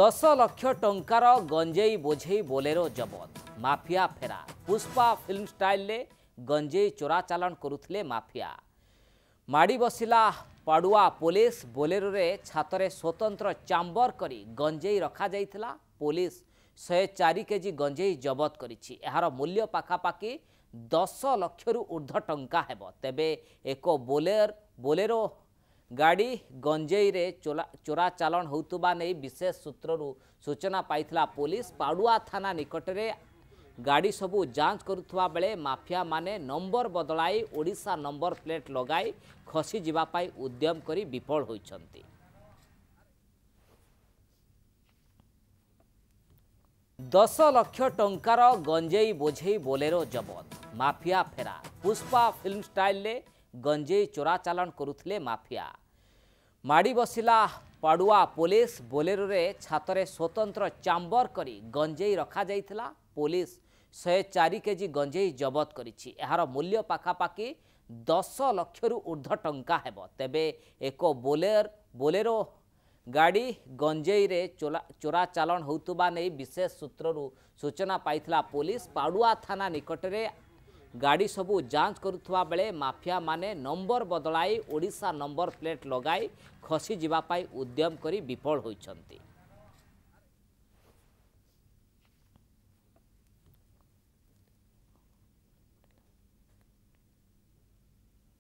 দশ লক্ষ টঙ্কার গঞ্জেই বোঝেই Bolero জবত mafia ফেরা পুষ্পা ফিল্ম স্টাইলে গঞ্জেই চোরাচালাণ করুলে মাফিয়া মাড়ি বসিলা পাড়ুয়া পুলিশ বোলেরোরে ছাতরে স্বতন্ত্র চাম্বর করে গঞ্জেই রখা যাইথিলা পুলিশ শহে চারি কেজি গঞ্জেই জবত করেছি এর মূল্য পাখাপাখি দশ লক্ষর ঊর্ধ্ব টঙ্কা হব তেবে এক বোলের বোলেরো ଗାଡ଼ି ଗଞ୍ଜେଇରେ ଚୋରା ଚାଲାଣ ହେଉଥିବା ନେଇ ବିଶେଷ ସୂତ୍ରରୁ ସୂଚନା ପାଇଥିଲା ପୋଲିସ ପାଡ଼ୁଆ ଥାନା ନିକଟରେ ଗାଡ଼ି ସବୁ ଯାଞ୍ଚ କରୁଥିବା ବେଳେ ମାଫିଆମାନେ ନମ୍ବର ବଦଳାଇ ଓଡ଼ିଶା ନମ୍ବର ପ୍ଲେଟ୍ ଲଗାଇ ଖସିଯିବା ପାଇଁ ଉଦ୍ୟମ କରି ବିଫଳ ହୋଇଛନ୍ତି ଦଶ ଲକ୍ଷ ଟଙ୍କାର ଗଞ୍ଜେଇ ବୋଝେଇ ବୋଲେରୋ ଜବତ ମାଫିଆ ଫେରା ପୁଷ୍ପା ଫିଲ୍ମ ଷ୍ଟାଇଲ୍ରେ ଗଞ୍ଜେଇ ଚୋରାଚାଲାଣ କରୁଥିଲେ ମାଫିଆ ମାଡ଼ି ବସିଲା ପାଡ଼ୁଆ ପୋଲିସ ବୋଲେରୋରେ ଛାତରେ ସ୍ୱତନ୍ତ୍ର ଚାମ୍ବର କରି ଗଞ୍ଜେଇ ରଖାଯାଇଥିଲା ପୋଲିସ ଶହେ ଚାରି କେଜି ଗଞ୍ଜେଇ ଜବତ କରିଛି ଏହାର ମୂଲ୍ୟ ପାଖାପାଖି ଦଶ ଲକ୍ଷରୁ ଉର୍ଦ୍ଧ୍ୱ ଟଙ୍କା ହେବ ତେବେ ଏକ ବୋଲେର ବୋଲେରୋ ଗାଡ଼ି ଗଞ୍ଜେଇରେ ଚୋରା ଚୋରାଚାଲାଣ ହେଉଥିବା ନେଇ ବିଶେଷ ସୂତ୍ରରୁ ସୂଚନା ପାଇଥିଲା ପୋଲିସ ପାଡ଼ୁଆ ଥାନା ନିକଟରେ ଗାଡ଼ି ସବୁ ଯାଞ୍ଚ କରୁଥିବା ବେଳେ ମାଫିଆମାନେ ନମ୍ବର ବଦଳାଇ ଓଡ଼ିଶା ନମ୍ବର ପ୍ଲେଟ୍ ଲଗାଇ ଖସି ଯିବା ପାଇଁ ଉଦ୍ୟମ କରି ବିଫଳ ହୋଇଛନ୍ତି